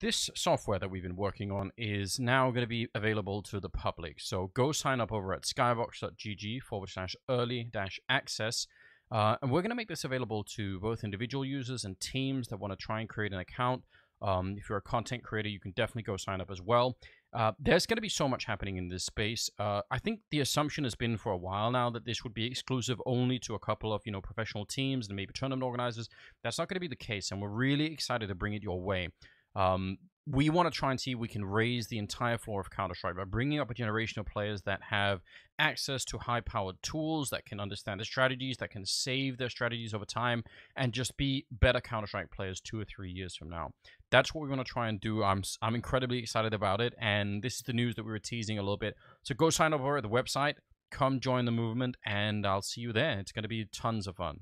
This software that we've been working on is now going to be available to the public. So go sign up over at skybox.gg forward slash early dash access. Uh, and we're going to make this available to both individual users and teams that want to try and create an account. Um, if you're a content creator, you can definitely go sign up as well. Uh, there's going to be so much happening in this space. Uh, I think the assumption has been for a while now that this would be exclusive only to a couple of you know professional teams and maybe tournament organizers. That's not going to be the case, and we're really excited to bring it your way. Um, we want to try and see if we can raise the entire floor of Counter Strike by bringing up a generation of players that have access to high powered tools, that can understand the strategies, that can save their strategies over time, and just be better Counter Strike players two or three years from now. That's what we want to try and do. I'm, I'm incredibly excited about it, and this is the news that we were teasing a little bit. So go sign up over at the website, come join the movement, and I'll see you there. It's going to be tons of fun.